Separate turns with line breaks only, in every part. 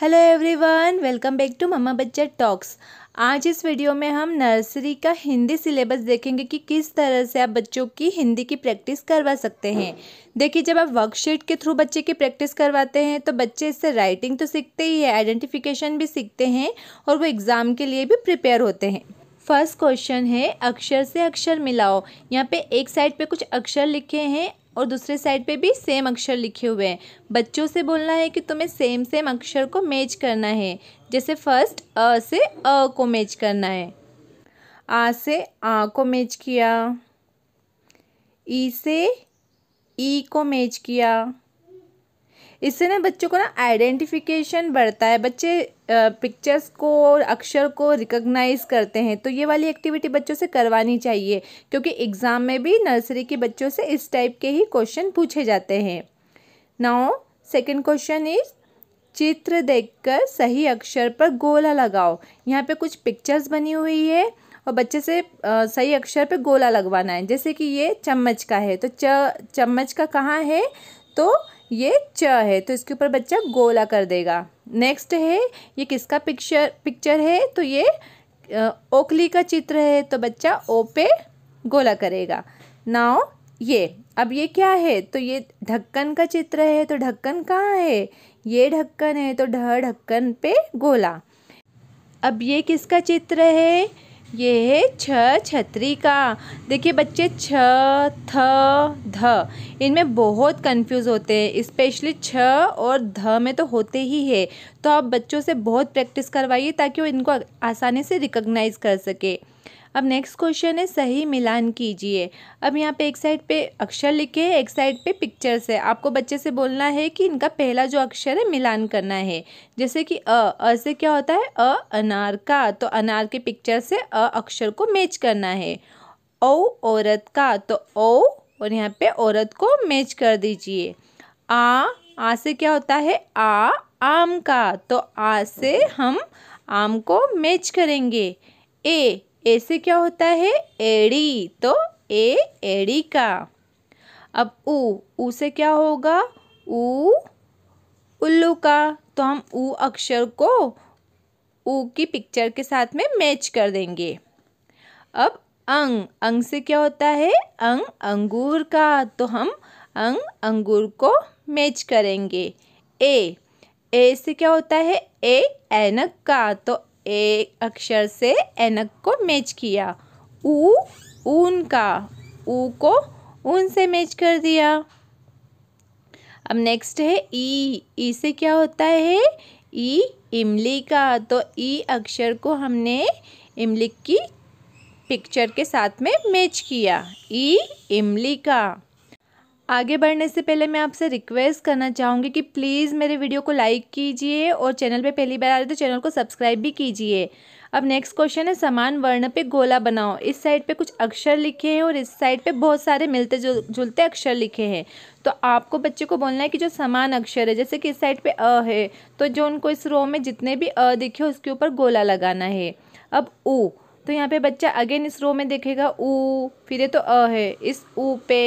hello everyone welcome back to मम्मा बच्चा talks आज इस वीडियो में हम नर्सरी का हिंदी सिलेबस देखेंगे कि किस तरह से आप बच्चों की हिंदी की प्रैक्टिस करवा सकते हैं देखिए जब आप वर्कशीट के थ्रू बच्चे की प्रैक्टिस करवाते हैं तो बच्चे इससे राइटिंग तो सीखते ही है आइडेंटिफिकेशन भी सीखते हैं और वो एग्ज़ाम के लिए भी प्रिपेयर होते हैं फर्स्ट क्वेश्चन है अक्षर से अक्षर मिलाओ यहाँ पे एक साइड पे कुछ अक्षर लिखे हैं और दूसरे साइड पे भी सेम अक्षर लिखे हुए हैं बच्चों से बोलना है कि तुम्हें सेम सेम अक्षर को मैच करना है जैसे फर्स्ट अ से अ को मैच करना है आ से आ को मैच किया ई से ई को मैच किया इससे ना बच्चों को ना आइडेंटिफिकेशन बढ़ता है बच्चे पिक्चर्स को और अक्षर को रिकॉग्नाइज करते हैं तो ये वाली एक्टिविटी बच्चों से करवानी चाहिए क्योंकि एग्ज़ाम में भी नर्सरी के बच्चों से इस टाइप के ही क्वेश्चन पूछे जाते हैं नाउ सेकेंड क्वेश्चन इज चित्र देखकर सही अक्षर पर गोला लगाओ यहाँ पे कुछ पिक्चर्स बनी हुई है और बच्चे से आ, सही अक्षर पर गोला लगवाना है जैसे कि ये चम्मच का है तो च चम्मच का कहाँ है तो ये च है तो इसके ऊपर बच्चा गोला कर देगा नेक्स्ट है ये किसका पिक्चर पिक्चर है तो ये ओखली का चित्र है तो बच्चा ओ पे गोला करेगा नाव ये अब ये क्या है तो ये ढक्कन का चित्र है तो ढक्कन कहाँ है ये ढक्कन है तो ढ ढक्कन पे गोला अब ये किसका चित्र है ये है छ छतरी का देखिए बच्चे छ थ ध इनमें बहुत कंफ्यूज होते हैं स्पेशली छ और ध में तो होते ही है तो आप बच्चों से बहुत प्रैक्टिस करवाइए ताकि वो इनको आसानी से रिकॉग्नाइज कर सके अब नेक्स्ट क्वेश्चन है सही मिलान कीजिए अब यहाँ पे एक साइड पे अक्षर लिखे हैं एक साइड पे पिक्चर्स है आपको बच्चे से बोलना है कि इनका पहला जो अक्षर है मिलान करना है जैसे कि अ अ से क्या होता है अ अनार का तो अनार के पिक्चर से अ अक्षर को मैच करना है ओ औरत का तो ओ और यहाँ पे औरत को मैच कर दीजिए आ आ से क्या होता है आ आम का तो आ से हम आम को मैच करेंगे ए ए से क्या होता है एड़ी तो ए एड़ी का अब उ उ से क्या होगा उ उल्लू का तो हम उ अक्षर को ऊ की पिक्चर के साथ में मैच कर देंगे अब अंग अंग से क्या होता है अंग अंगूर का तो हम अंग अंगूर को मैच करेंगे ए ए से क्या होता है ए ऐनक का तो ए अक्षर से एनक को मैच किया ऊ ऊन का ऊ को ऊन से मैच कर दिया अब नेक्स्ट है ई ई से क्या होता है ई इमली का तो ई अक्षर को हमने इमली की पिक्चर के साथ में मैच किया ई इमली का आगे बढ़ने से पहले मैं आपसे रिक्वेस्ट करना चाहूँगी कि प्लीज़ मेरे वीडियो को लाइक कीजिए और चैनल पे पहली बार आ रहे तो चैनल को सब्सक्राइब भी कीजिए अब नेक्स्ट क्वेश्चन है समान वर्ण पे गोला बनाओ इस साइड पे कुछ अक्षर लिखे हैं और इस साइड पे बहुत सारे मिलते जुल, जुलते अक्षर लिखे हैं तो आपको बच्चे को बोलना है कि जो समान अक्षर है जैसे कि इस साइड पर अ है तो जो उनको इस रो में जितने भी अ दिखे उसके ऊपर गोला लगाना है अब ऊ तो यहाँ पे बच्चा अगेन इस रो में देखेगा ऊ फिर ये तो अ है इस ऊ पे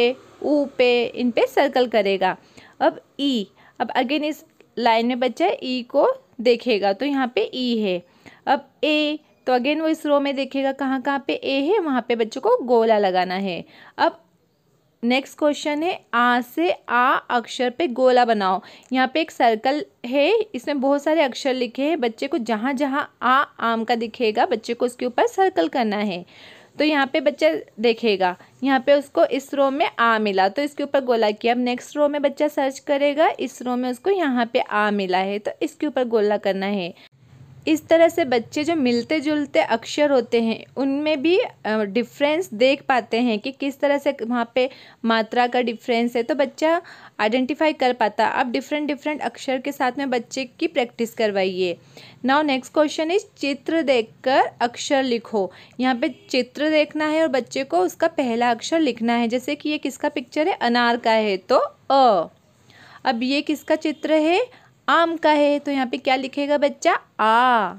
ऊ पे इन पे सर्कल करेगा अब ई e, अब अगेन इस लाइन में बच्चा ई e को देखेगा तो यहाँ पे ई e है अब ए तो अगेन वो इस रो में देखेगा कहाँ कहाँ पे ए है वहाँ पे बच्चों को गोला लगाना है अब नेक्स्ट क्वेश्चन है आ से आ अक्षर पे गोला बनाओ यहाँ पे एक सर्कल है इसमें बहुत सारे अक्षर लिखे हैं बच्चे को जहाँ जहाँ आ आम का दिखेगा बच्चे को उसके ऊपर सर्कल करना है तो यहाँ पे बच्चा देखेगा यहाँ पे उसको इस रो में आ मिला तो इसके ऊपर गोला किया अब नेक्स्ट रो में बच्चा सर्च करेगा इस रो में उसको यहाँ पे आ मिला है तो इसके ऊपर गोला करना है इस तरह से बच्चे जो मिलते जुलते अक्षर होते हैं उनमें भी डिफरेंस देख पाते हैं कि किस तरह से वहाँ पे मात्रा का डिफरेंस है तो बच्चा आइडेंटिफाई कर पाता अब डिफरेंट डिफरेंट अक्षर के साथ में बच्चे की प्रैक्टिस करवाइए नाउ नेक्स्ट क्वेश्चन इज चित्र देखकर अक्षर लिखो यहाँ पे चित्र देखना है और बच्चे को उसका पहला अक्षर लिखना है जैसे कि ये किसका पिक्चर है अनार का है तो अ अब ये किसका चित्र है आम का है तो यहाँ पे क्या लिखेगा बच्चा आ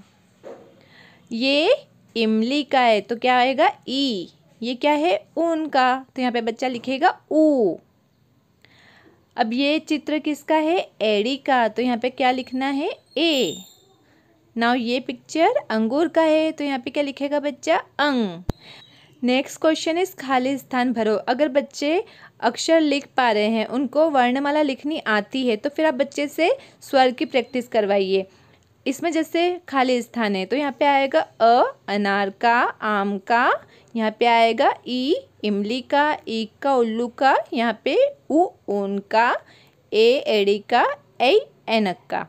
ये इमली का है तो क्या आएगा ई ये क्या है ऊन का तो यहाँ पे बच्चा लिखेगा ऊ अब ये चित्र किसका है एड़ी का तो यहाँ पे क्या लिखना है ए नाउ ये पिक्चर अंगूर का है तो यहाँ पे क्या लिखेगा बच्चा अंग नेक्स्ट क्वेश्चन इस खाली स्थान भरो अगर बच्चे अक्षर लिख पा रहे हैं उनको वर्णमाला लिखनी आती है तो फिर आप बच्चे से स्वर की प्रैक्टिस करवाइए इसमें जैसे खाली स्थान है तो यहाँ पे आएगा अ अनार का आम का यहाँ पे आएगा ई इमली का ई का उल्लू का यहाँ पे उ ऊन का ए एड़ी का ए एनक का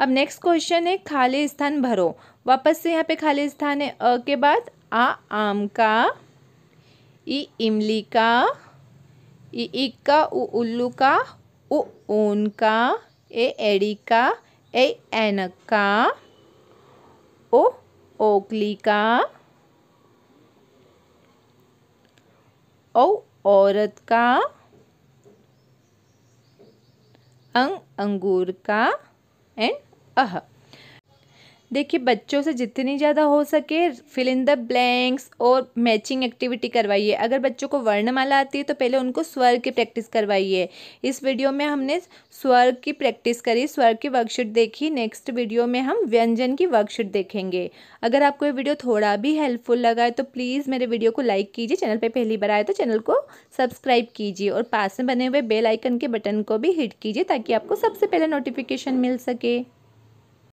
अब नेक्स्ट क्वेश्चन है खाली स्थान भरो वापस से यहाँ पे खाली स्थान है अ के बाद आ आम का इ इमली का इ इक का उ उल्लू का उ ऊन का ए एड़ी का ए एनक का ओ ओकली का ओ औरत का अंग अंगूर का एंड अह देखिए बच्चों से जितनी ज़्यादा हो सके फिल इन द ब्लैंक्स और मैचिंग एक्टिविटी करवाइए अगर बच्चों को वर्णमाला आती है तो पहले उनको स्वर की प्रैक्टिस करवाइए इस वीडियो में हमने स्वर की प्रैक्टिस करी स्वर की वर्कशीट देखी नेक्स्ट वीडियो में हम व्यंजन की वर्कशीट देखेंगे अगर आपको ये वीडियो थोड़ा भी हेल्पफुल लगा है तो प्लीज़ मेरे वीडियो को लाइक कीजिए चैनल पर पहली बार आए तो चैनल को सब्सक्राइब कीजिए और पास में बने हुए बेल आइकन के बटन को भी हिट कीजिए ताकि आपको सबसे पहले नोटिफिकेशन मिल सके